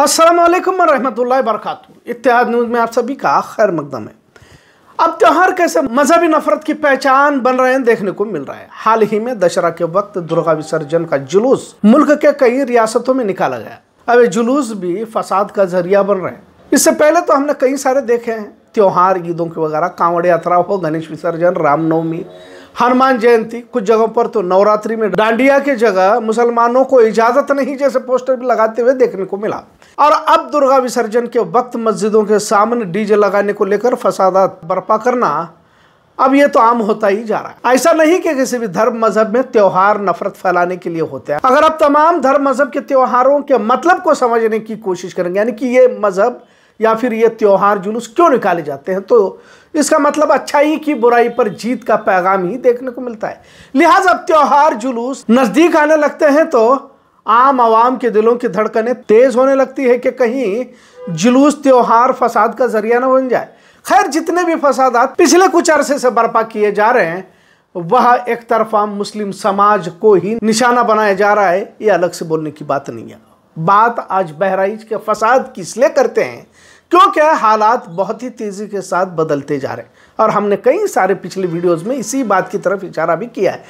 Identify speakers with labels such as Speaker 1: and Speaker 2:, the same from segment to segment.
Speaker 1: असलकम वरहमल वरक इतिहाद न्यूज़ में आप सभी का खैर मकदम है अब त्यौहार कैसे मजहबी नफरत की पहचान बन रहे हैं देखने को मिल रहा है हाल ही में दशहरा के वक्त दुर्गा विसर्जन का जुलूस मुल्क के कई रियासतों में निकाला गया अब ये जुलूस भी फसाद का जरिया बन रहे हैं इससे पहले तो हमने कई सारे देखे हैं त्यौहार ईदों के वगैरह कांवड़ यात्रा हो गणेश विसर्जन रामनवमी हनुमान जयंती कुछ जगहों पर तो नवरात्रि में डांडिया के जगह मुसलमानों को इजाजत नहीं जैसे पोस्टर भी लगाते हुए देखने को मिला और अब दुर्गा विसर्जन के वक्त मस्जिदों के सामने डीजे लगाने को लेकर फसादात बर्पा करना अब ये तो आम होता ही जा रहा है ऐसा नहीं कि किसी भी धर्म मजहब में त्योहार नफरत फैलाने के लिए होते हैं अगर आप तमाम धर्म मजहब के त्योहारों के मतलब को समझने की कोशिश करेंगे यानी कि ये मजहब या फिर ये त्यौहार जुलूस क्यों निकाले जाते हैं तो इसका मतलब अच्छाई की बुराई पर जीत का पैगाम ही देखने को मिलता है लिहाजा अब त्यौहार जुलूस नज़दीक आने लगते हैं तो आम आवाम के दिलों की धड़कनें तेज़ होने लगती है कि कहीं जुलूस त्यौहार फसाद का जरिया ना बन जाए खैर जितने भी फसाद पिछले कुछ अरसे से बर्पा किए जा रहे हैं वह एक तरफा मुस्लिम समाज को ही निशाना बनाया जा रहा है ये अलग से बोलने की बात नहीं है बात आज बहराइच के फसाद किस लिए करते हैं क्योंकि हालात बहुत ही तेज़ी के साथ बदलते जा रहे हैं और हमने कई सारे पिछले वीडियोस में इसी बात की तरफ इशारा भी किया है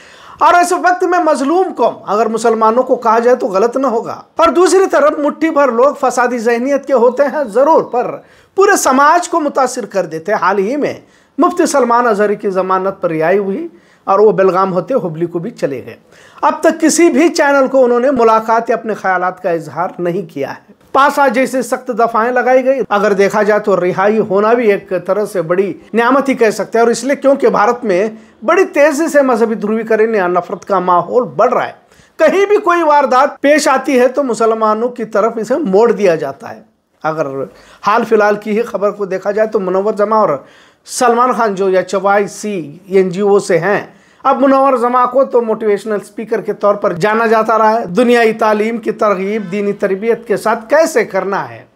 Speaker 1: और ऐसे वक्त में मजलूम कौम अगर मुसलमानों को कहा जाए तो गलत ना होगा पर दूसरी तरफ मुट्ठी भर लोग फसादी जहनीत के होते हैं ज़रूर पर पूरे समाज को मुतासर कर देते हैं हाल ही में मुफ्ती सलमान अजहरी की ज़मानत पर रिहाई हुई और वो बेलगाम होते हुबली को भी चले गए अब तक किसी भी चैनल को उन्होंने मुलाकात या अपने ख्याल का इजहार नहीं किया है पासा जैसे सख्त दफाएं लगाई गई अगर देखा जाए तो रिहाई होना भी एक तरह से बड़ी न्यामत ही कह सकते हैं और इसलिए क्योंकि भारत में बड़ी तेजी से मजहबी ध्रुवीकरण या नफरत का माहौल बढ़ रहा है कहीं भी कोई वारदात पेश आती है तो मुसलमानों की तरफ इसे मोड़ दिया जाता है अगर हाल फिलहाल की ही खबर को देखा जाए तो मनोवर जमा और सलमान खान जो या चवाई सी एन से हैं अब मुनवर जमा को तो मोटिवेशनल स्पीकर के तौर पर जाना जाता रहा है दुनियाई तालीम की तरगीब दीनी तरबियत के साथ कैसे करना है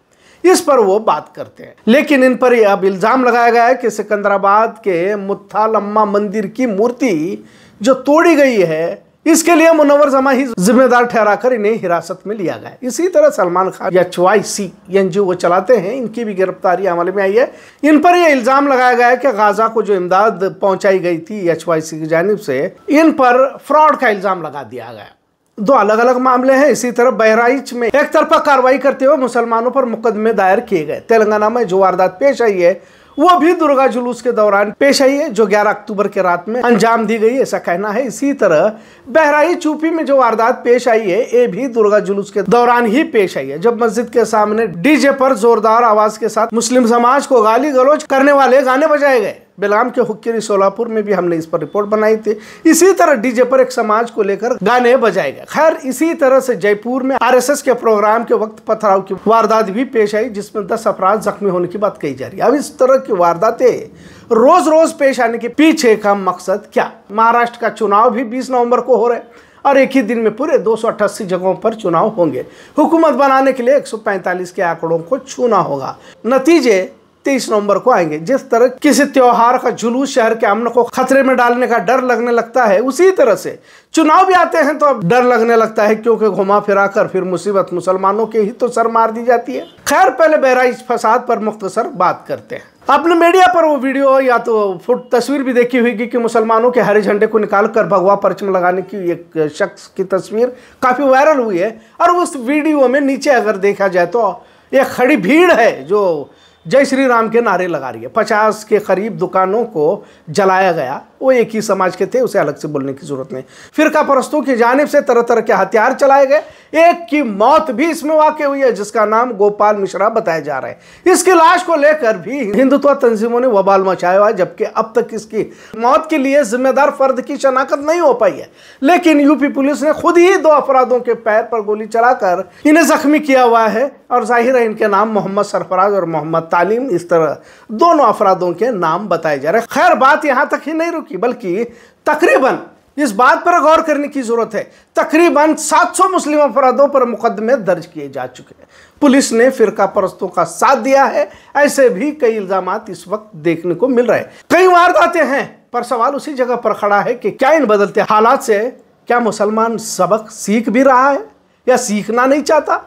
Speaker 1: इस पर वो बात करते हैं लेकिन इन पर अब इल्ज़ाम लगाया गया है कि सिकंदराबाद के मुत्थालम्मा मंदिर की मूर्ति जो तोड़ी गई है इसके लिए मुनवर जमा ही जिम्मेदार ठहराकर इन्हें हिरासत में लिया गया इसी तरह सलमान खान या चुवाई सी एनजीओ वो चलाते हैं इनकी भी गिरफ्तारी अमल में आई है इन पर यह इल्जाम लगाया गया है कि गाजा को जो इमदाद पहुंचाई गई थी एच वाई सी की जानब से इन पर फ्रॉड का इल्जाम लगा दिया गया दो अलग अलग मामले हैं इसी तरह बहराइच में एक तरफा कार्रवाई करते हुए मुसलमानों पर मुकदमे दायर किए गए तेलंगाना में जो वारदात पेश आई है वो भी दुर्गा जुलूस के दौरान पेश आई है जो 11 अक्टूबर के रात में अंजाम दी गई ऐसा कहना है इसी तरह बहराई चूपी में जो वारदात पेश आई है ये भी दुर्गा जुलूस के दौरान ही पेश आई है जब मस्जिद के सामने डीजे पर जोरदार आवाज के साथ मुस्लिम समाज को गाली गलोज करने वाले गाने बजाए गए बेलगाम के हुक्केरी सोलापुर में भी हमने इस पर रिपोर्ट बनाई थी इसी तरह डीजे पर एक समाज को लेकर गाने बजाए गए खैर इसी तरह से जयपुर में आरएसएस के प्रोग्राम के वक्त पथराव की वारदात भी पेश आई जिसमें दस अपराध जख्मी होने की बात कही जा रही है अब इस तरह की वारदातें रोज रोज पेश आने के पीछे का मकसद क्या महाराष्ट्र का चुनाव भी बीस नवम्बर को हो रहा है और एक ही दिन में पूरे दो जगहों पर चुनाव होंगे हुकूमत बनाने के लिए 145 के आंकड़ों को छूना होगा नतीजे तेईस नवंबर को आएंगे जिस तरह किसी त्यौहार का जुलूस शहर के अमन को खतरे में डालने का डर लगने लगता है उसी तरह से चुनाव भी आते हैं तो अब डर लगने लगता है क्योंकि घुमा फिरा कर फिर मुसीबत मुसलमानों के ही तो सर मार दी जाती है खैर पहले बहराइच फसाद पर मुख्तसर बात करते हैं आपने मीडिया पर वो वीडियो या तो फुट तस्वीर भी देखी होगी कि मुसलमानों के हरे झंडे को निकाल कर भगवा परचम लगाने की एक शख्स की तस्वीर काफ़ी वायरल हुई है और उस वीडियो में नीचे अगर देखा जाए तो एक खड़ी भीड़ है जो जय श्री राम के नारे लगा रही है पचास के करीब दुकानों को जलाया गया वो एक ही समाज के थे उसे अलग से बोलने की जरूरत नहीं फिर का परस्तों की जानब से तरह तरह के हथियार चलाए गए एक की मौत भी इसमें वाकई हुई है जिसका नाम गोपाल मिश्रा बताया जा रहा है इसकी लाश को लेकर भी हिंदुत्व तंजीमों ने वबाल मचाया हुआ है जबकि अब तक इसकी मौत के लिए जिम्मेदार फर्द की शनाखत नहीं हो पाई है लेकिन यूपी पुलिस ने खुद ही दो अपराधों के पैर पर गोली चलाकर इन्हें जख्मी किया हुआ है और जाहिर है इनके नाम मोहम्मद सरफराज और मोहम्मद तालीम इस तरह दोनों अफराधों के नाम बताए जा रहे हैं खैर बात यहाँ तक ही नहीं रुकी बल्कि तकरीबन इस बात पर गौर करने की जरूरत है तकरीबन 700 मुस्लिम अपराधों पर मुकदमे दर्ज किए जा चुके हैं पुलिस ने फिरका परस्तों का साथ दिया है ऐसे भी कई इल्जाम इस वक्त देखने को मिल रहे हैं कई वारदातें हैं पर सवाल उसी जगह पर खड़ा है कि क्या इन बदलते हालात से क्या मुसलमान सबक सीख भी रहा है या सीखना नहीं चाहता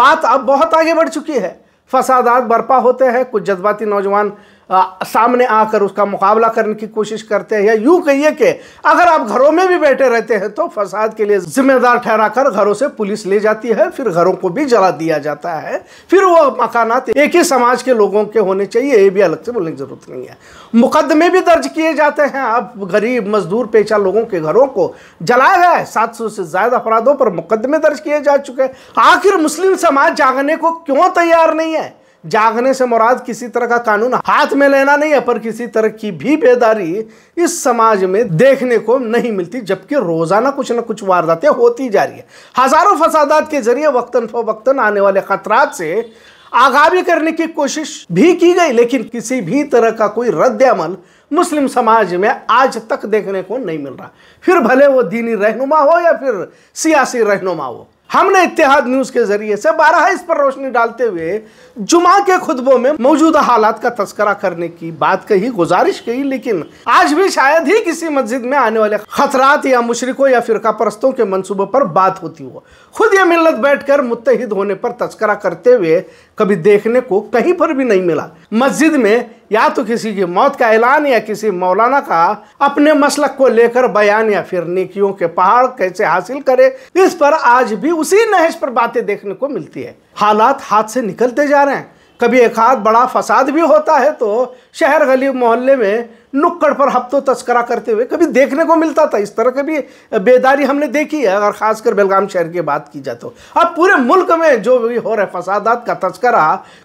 Speaker 1: बात अब बहुत आगे बढ़ चुकी है फसादात बर्पा होते हैं कुछ जज्बाती नौजवान आ, सामने आकर उसका मुकाबला करने की कोशिश करते हैं या यूं कहिए कि अगर आप घरों में भी बैठे रहते हैं तो फसाद के लिए जिम्मेदार ठहराकर घरों से पुलिस ले जाती है फिर घरों को भी जला दिया जाता है फिर वो मकाना एक ही समाज के लोगों के होने चाहिए ये भी अलग से बोलने की ज़रूरत नहीं है मुकदमे भी दर्ज किए जाते हैं अब गरीब मजदूर पेशा लोगों के घरों को जलाया गया है सात से ज़्यादा अपराधों पर मुकदमे दर्ज किए जा चुके हैं आखिर मुस्लिम समाज जागने को क्यों तैयार नहीं है जागने से मुराद किसी तरह का कानून हाथ में लेना नहीं है पर किसी तरह की भी बेदारी इस समाज में देखने को नहीं मिलती जबकि रोजाना कुछ ना कुछ वारदातें होती जा रही है हजारों फसादात के जरिए वक्तन फवक्तन आने वाले खतरा से आगाह भी करने की कोशिश भी की गई लेकिन किसी भी तरह का कोई रद्द अमल मुस्लिम समाज में आज तक देखने को नहीं मिल रहा फिर भले वो दीनी रहनुमा हो या फिर सियासी रहनुमा हो हमने इतिहाद न्यूज के जरिए से बारह इस पर रोशनी डालते हुए जुमा के खुतबों में मौजूदा हालात का तस्करा करने की बात कही गुजारिश कही लेकिन आज भी शायद ही किसी मस्जिद में आने वाले खतरात या मुशरकों या फिरका परस्तों के मनसूबों पर बात होती हो खुद ये मिलत बैठकर मुतहिद होने पर तस्करा करते हुए कभी देखने को कहीं पर भी नहीं मिला मस्जिद में या तो किसी की मौत का ऐलान या किसी मौलाना का अपने मसलक को लेकर बयान या फिर निकियों के पहाड़ कैसे हासिल करे इस पर आज भी उसी नहज पर बातें देखने को मिलती है हालात हाथ से निकलते जा रहे हैं कभी एक आध बड़ा फसाद भी होता है तो शहर गली मोहल्ले में नुक्कड़ पर हफ्तों तस्करा करते हुए कभी देखने को मिलता था इस तरह की भी बेदारी हमने देखी है अगर खासकर बेलगाम शहर की बात की जाए तो अब पूरे मुल्क में जो भी हो रहे फसादात का तस्करा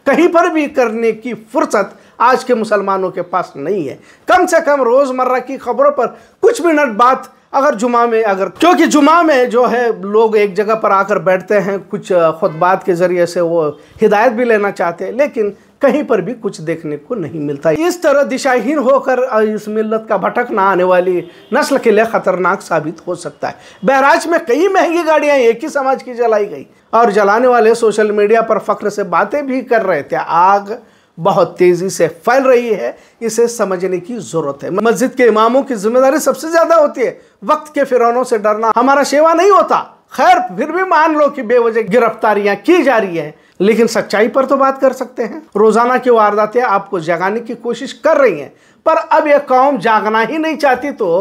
Speaker 1: कहीं पर भी करने की फुर्सत आज के मुसलमानों के पास नहीं है कम से कम रोज़मर्रा की खबरों पर कुछ मिनट बात अगर जुमा में अगर क्योंकि जुमा में जो है लोग एक जगह पर आकर बैठते हैं कुछ खुतबात के ज़रिए से वो हिदायत भी लेना चाहते हैं लेकिन कहीं पर भी कुछ देखने को नहीं मिलता इस तरह दिशाहीन होकर इस मिलत का भटकना आने वाली नस्ल के लिए ख़तरनाक साबित हो सकता है बहराज में कई महंगी गाड़ियाँ एक ही समाज की जलाई गई और जलाने वाले सोशल मीडिया पर फ़ख्र से बातें भी कर रहे थे आग बहुत तेज़ी से फैल रही है इसे समझने की ज़रूरत है मस्जिद के इमामों की जिम्मेदारी सबसे ज़्यादा होती है वक्त के फिरौनों से डरना हमारा सेवा नहीं होता खैर फिर भी मान लो कि बेवजह गिरफ्तारियां की जा रही है लेकिन सच्चाई पर तो बात कर सकते हैं रोज़ाना की वारदातें आपको जगाने की कोशिश कर रही हैं पर अब यह कौम जागना ही नहीं चाहती तो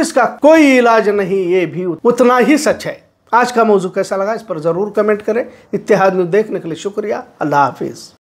Speaker 1: इसका कोई इलाज नहीं ये भी उतना ही सच है आज का मौजू कैसा लगा इस पर ज़रूर कमेंट करें इतिहाद में देखने के लिए शुक्रिया अल्लाह हाफिज़